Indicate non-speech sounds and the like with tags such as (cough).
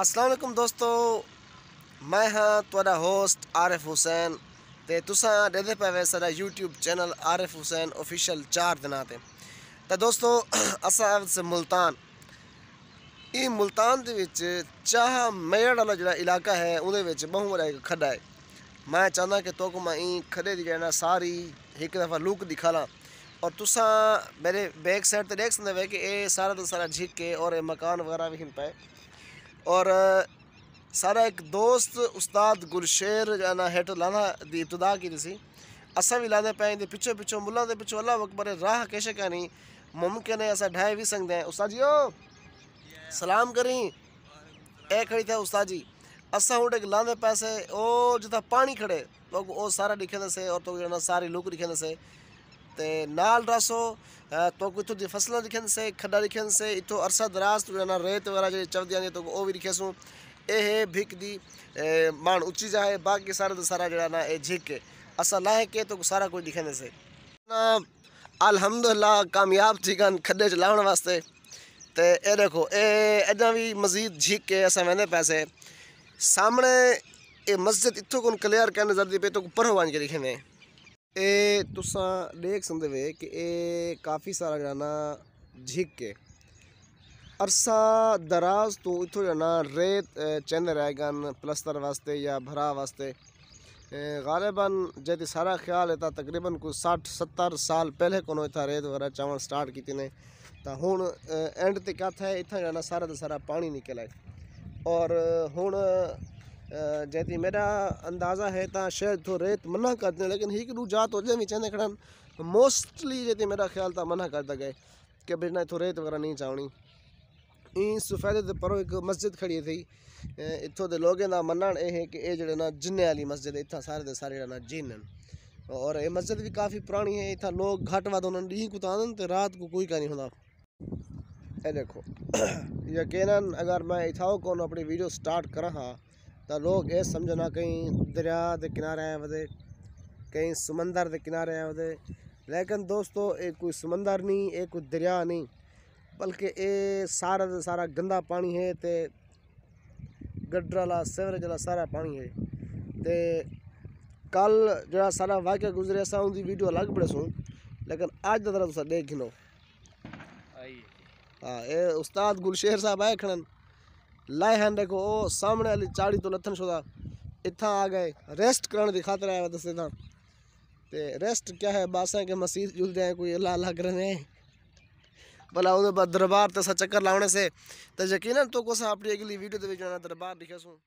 असलम दोस्तों मैं हाँ थोड़ा होस्ट आरिफ हुसैन तो तुसा रेदे पवे सदा YouTube channel Arif Hussain official चार दिन ते तो दोस्तों (clears throat) अस से मुल्तान ये मुल्तान के चाह मेड़ वाला जो इलाका है उन्हें बहुत बड़ा एक खड्डा है मैं चाहता कि तुक मैं ई खडे की जाना सारी एक दफ़ा लुक ला और तुसा मेरे बैक साइड तो देख सकते कि ये सारा तो सारा झिक है और मकान वगैरह भी हिम पाए और सारा एक दोस्त उस्ताद गुलशेर जाना हेट लाना दी इब्तदा की थी असा भी लादे पे पिछो पिछो मुला के पिछो अल्लाह अकबर राह कह नहीं मुमकिन है असा ढह भी सकते हैं उस्ताद जी ओ सलाम करी ए खड़ी थे उस्ताद जी असा हूँ एक लाते पैसे ओ जिता पानी खड़े तो सारा दिखे दसे और तो सारी लुक दिखे दसे तो नाल रसो तो इतु की फसल दिखन से खड्डा दिखन से इतो अरसा दराज तो रेत वगैरह जो चवदियाँ तो वो भी दिखेसू ये भिक दी मान उची जाए बाकी सारा सारा जरा ना झिक असा लाए के तो सारा कुछ दिखने से अलहमदुल्ला कामयाब थी कन खड्डे लाने वास्ते तो ये देखो ये अजा भी मजीद झिक के असा वह पैसे सामने ये मस्जिद इतों को क्लियर करने जल्दी पे तो परों वाज के दिखने ਇਹ ਤੁਸੀਂ ਦੇਖ ਸੰਦੇ ਵੇ ਕਿ ਇਹ ਕਾਫੀ ਸਾਰਾ ਜਾਨਾ ਝਿੱਕ ਕੇ ਅਰਸਾ ਦਰਾਜ਼ ਤੋਂ ਇਥੋਂ ਜਣਾ ਰੇਤ ਚੰਦ ਰਹਿਗਨ ਪਲਸਤਰ ਵਾਸਤੇ ਜਾਂ ਭਰਾ ਵਾਸਤੇ ਗਾਲਬਨ ਤੇ ਸਾਰਾ ਖਿਆਲ ਹੈ ਤਕਰੀਬਨ ਕੋਈ 60 70 ਸਾਲ ਪਹਿਲੇ ਕੋਨੋਂ ਇਥਾ ਰੇਤ ਵਗੈਰਾ ਚਾਵਣ ਸਟਾਰਟ ਕੀਤੀ ਨੇ ਤਾਂ ਹੁਣ ਐਂਡ ਤੇ ਕਾਥਾ ਹੈ ਇਥਾ ਜਾਨਾ ਸਾਰਾ ਦਾ ਸਾਰਾ ਪਾਣੀ ਨਿਕਲ ਆਇਆ ਔਰ ਹੁਣ जैती मेरा अंदाज़ा है ता शायद थो तो रेत मना कर दें लेकिन एक रू जात हो जाए चाहते खड़ा मोस्टली जैती मेरा ख्याल था मना कर गए कि भाई ना तो रेत वगैरह नहीं चाहनी इन सफेदे पर एक मस्जिद खड़ी थी इतों के लोगों का मनना यह है कि यह जो ना जिन्ने वाली मस्जिद है इतना सारे सारे ना जिन और ये मस्जिद भी काफ़ी पुरानी है इतना लोग घट वध उन्होंने डी को आन रात को कोई का नहीं होता ये देखो (coughs) यकीन अगर मैं इथाओ को अपनी वीडियो स्टार्ट करा हाँ ਤਾਂ ਲੋਕ ਇਹ ਸਮਝਣਾ ਨਾ ਕਹੀਂ ਦਰਿਆ ਦੇ ਕਿਨਾਰੇ ਆਏ ਵਦੇ ਕਹੀਂ ਸਮੁੰਦਰ ਦੇ ਕਿਨਾਰੇ ਆਏ ਵਦੇ ਲੇਕਿਨ ਦੋਸਤੋ ਇਹ ਕੋਈ ਸਮੁੰਦਰ ਨਹੀਂ ਇਹ ਕੋਈ ਦਰਿਆ ਨਹੀਂ ਬਲਕਿ ਇਹ ਸਾਰਾ ਦਾ ਸਾਰਾ ਗੰਦਾ ਪਾਣੀ ਹੈ ਤੇ ਗੱਡਰਾਲਾ ਵਾਲਾ ਸੀਵਰੇਜ ਸਾਰਾ ਪਾਣੀ ਹੈ ਤੇ ਕੱਲ ਜਿਹੜਾ ਸਾਰਾ ਵਾਕਿਆ ਗੁਜ਼ਰਿਆ ਸਾ ਉਹਦੀ ਵੀਡੀਓ ਅਲੱਗ ਬੜੇ ਸੁਣ ਲੇਕਿਨ ਅੱਜ ਦਾ ਤੁਸੀਂ ਦੇਖ ਲਓ ਗਿਨੋ ਹਾਂ ਇਹ ਉਸਤਾਦ ਗੁਲਸ਼ੇਰ ਸਾਹਿਬ ਆਏ ਖਣਨ लाए हैं देखो ओ सामने वाली चाड़ी तो लथन छोदा इतना आ गए रेस्ट करने की खातर आया दस इतना तो रेस्ट क्या है बासा के मसीद जुल जाए कोई अल्लाह अल्लाह करने भला उस दरबार तसा चक्कर लाने से तो यकीन तो कुछ अपनी अगली वीडियो के दरबार दिखे सू